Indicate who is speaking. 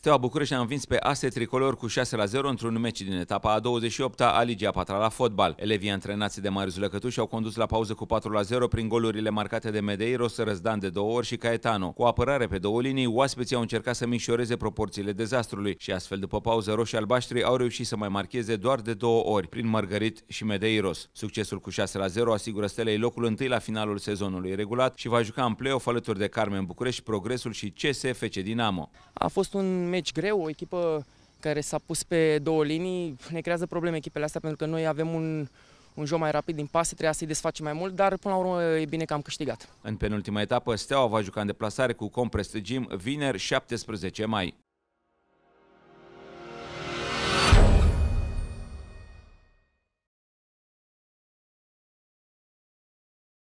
Speaker 1: Steaua București a învins pe ASE Tricolor cu 6 la 0 într-un meci din etapa a 28-a a Ligii a 4 la fotbal. Elevii antrenați de Marius Lăcătuș au condus la pauză cu 4 la 0 prin golurile marcate de Medeiros, Răzdan de două ori și Caetano. Cu apărare pe două linii, oaspeții au încercat să mișoreze proporțiile dezastrului și astfel după pauză roșii albaștri au reușit să mai marcheze doar de două ori prin Margarit și Medeiros. Succesul cu 6 la 0 asigură stelei locul întâi la finalul sezonului regulat și va juca în play-off alături de Carmen București, Progresul și CS Dinamo. A fost
Speaker 2: un meci greu, o echipă care s-a pus pe două linii, ne creează probleme echipele astea pentru că noi avem un, un joc mai rapid din pase, trebuia să-i desfacem mai mult, dar până la urmă e bine că am câștigat.
Speaker 1: În penultima etapă, Steaua va juca în deplasare cu Compress Gym vineri 17 mai.